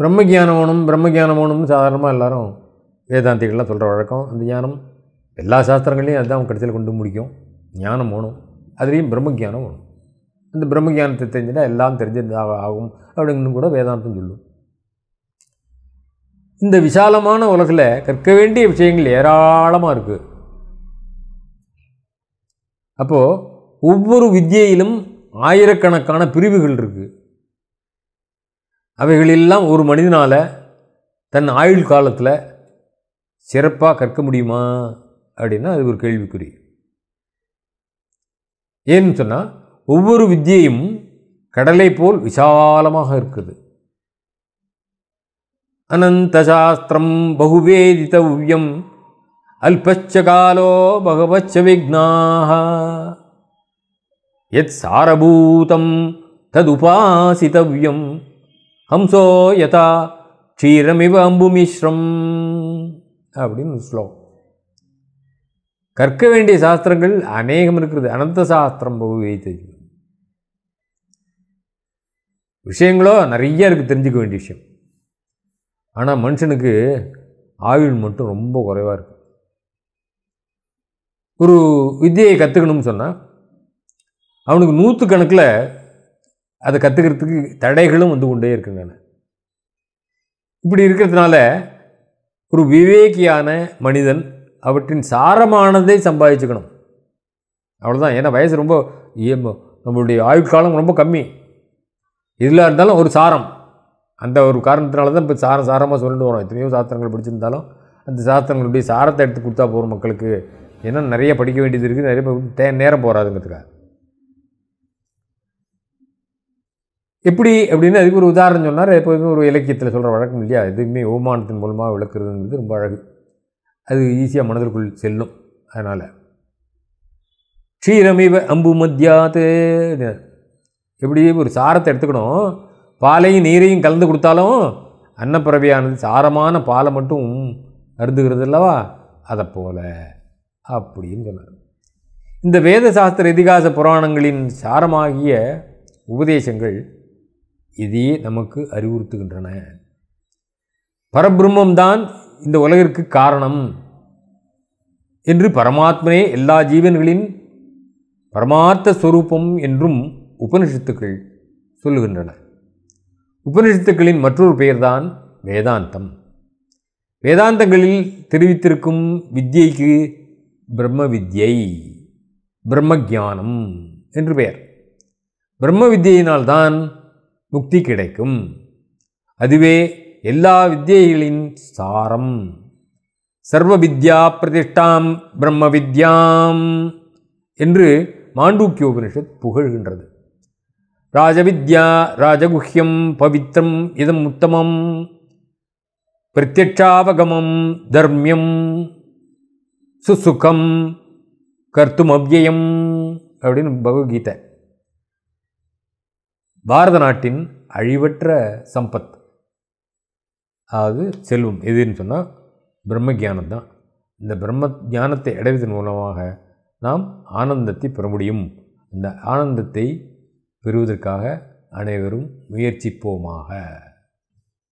பிரம்ம வேணும் பிரம்மஜானம் வேணும்னு சாதாரணமாக எல்லோரும் வேதாந்திகள்லாம் சொல்கிற வழக்கம் அந்த ஞானம் எல்லா சாஸ்திரங்களையும் அதுதான் கடைசியில் கொண்டு முடிக்கும் ஞானம் வேணும் அதுலேயும் பிரம்ம வேணும் அந்த பிரம்மஜானத்தை ஜானத்தை தெரிஞ்சுட்டா எல்லாம் தெரிஞ்சதாக ஆகும் அப்படிங்கன்னு கூட வேதாந்தம் சொல்லும் இந்த விசாலமான உலகில் கற்க வேண்டிய விஷயங்கள் ஏராளமாக இருக்குது அப்போது ஒவ்வொரு வித்தியையிலும் ஆயிரக்கணக்கான பிரிவுகள் இருக்குது அவைகளெல்லாம் ஒரு மனிதனால் தன் ஆயுள் காலத்தில் சிறப்பாக கற்க முடியுமா அப்படின்னா அது ஒரு கேள்விக்குறி ஏன்னு சொன்னால் ஒவ்வொரு வித்தியையும் கடலை போல் விசாலமாக இருக்குது அனந்த பகுவேதித உவ்யம் அல்பச்ச காலோ பகவச்ச விக்னாக எத் சாரபூதம் ததுபாசிதவ்யம் ஹம்சோ யதா க்ஷீரமிவ அம்புமிஸ்ரம் அப்படின்னு ஸ்லோகம் கற்க வேண்டிய சாஸ்திரங்கள் அநேகம் இருக்கிறது அனந்த சாஸ்திரம் வைத்தது விஷயங்களோ நிறைய இருக்குது தெரிஞ்சுக்க வேண்டிய விஷயம் ஆனால் மனுஷனுக்கு ஆயுள் மட்டும் ரொம்ப குறைவாக இருக்குது ஒரு வித்தியை கற்றுக்கணும்னு சொன்னால் அவனுக்கு நூற்று கணக்கில் அதை கற்றுக்கிறதுக்கு தடைகளும் வந்து கொண்டே இருக்குங்க இப்படி இருக்கிறதுனால ஒரு விவேகியான மனிதன் அவற்றின் சாரமானதை சம்பாதிச்சுக்கணும் அவ்வளோதான் ஏன்னா வயசு ரொம்ப நம்மளுடைய ஆயுட்காலம் ரொம்ப கம்மி இதில் இருந்தாலும் ஒரு சாரம் அந்த ஒரு காரணத்தினால தான் இப்போ சாரம் சாரமாக சொல்லிட்டு வரோம் எத்தனையோ சாஸ்திரங்கள் படிச்சிருந்தாலும் அந்த சாஸ்திரங்களுடைய சாரத்தை எடுத்து கொடுத்தா போகிற மக்களுக்கு ஏன்னா நிறைய படிக்க வேண்டியது இருக்குது நிறைய நேரம் போகாதுங்கிறதுக்காக எப்படி அப்படின்னு அதுக்கு ஒரு உதாரணம் சொன்னார் எப்போதுமே ஒரு இலக்கியத்தில் சொல்கிற வழக்கம் இல்லையா எதுவுமே ஓமானத்தின் மூலமாக விளக்குறதுங்கிறது ரொம்ப அழகு அது ஈஸியாக மனதிற்குள் செல்லும் அதனால் க்ஷீரமிவ அம்பு மத்தியாத்து எப்படி ஒரு சாரத்தை எடுத்துக்கணும் பாலையும் நீரையும் கலந்து கொடுத்தாலும் அன்னப்பறவையானது சாரமான பாலை மட்டும் அருந்துகிறது அல்லவா அதை போல அப்படின்னு சொன்னார் இந்த வேத சாஸ்திர இதிகாச புராணங்களின் சாரமாகிய உபதேசங்கள் இதையே நமக்கு அறிவுறுத்துகின்றன பரபிரம்மம்தான் இந்த உலகிற்கு காரணம் என்று பரமாத்மனே எல்லா ஜீவன்களின் பரமார்த்த ஸ்வரூபம் என்றும் உபனிஷத்துக்கள் சொல்லுகின்றன உபனிஷத்துக்களின் மற்றொரு பெயர்தான் வேதாந்தம் வேதாந்தங்களில் தெரிவித்திருக்கும் வித்யைக்கு பிரம்ம வித்யை பிரம்ம என்று பெயர் பிரம்ம வித்யினால்தான் முக்தி கிடைக்கும் அதுவே எல்லா வித்தியைகளின் சாரம் சர்வ வித்யா பிரதிஷ்டாம் பிரம்ம வித்யாம் என்று மாண்டூக்கிய உபனிஷத் புகழ்கின்றது ராஜவித்யா ராஜகுஹ்யம் பவித்திரம் இதம் உத்தமம் பிரத்யட்சாவகமம் தர்மியம் சுசுகம் கர்த்தும் அவ்யயம் அப்படின்னு பகவத்கீதை பாரத நாட்டின் அழிவற்ற சம்பத் அதாவது செல்வம் எதுன்னு சொன்னால் பிரம்ம ஜானம் தான் இந்த பிரம்ம ஜானத்தை அடைவதன் மூலமாக நாம் ஆனந்தத்தை பெற முடியும் இந்த ஆனந்தத்தை பெறுவதற்காக அனைவரும் முயற்சிப்போமாக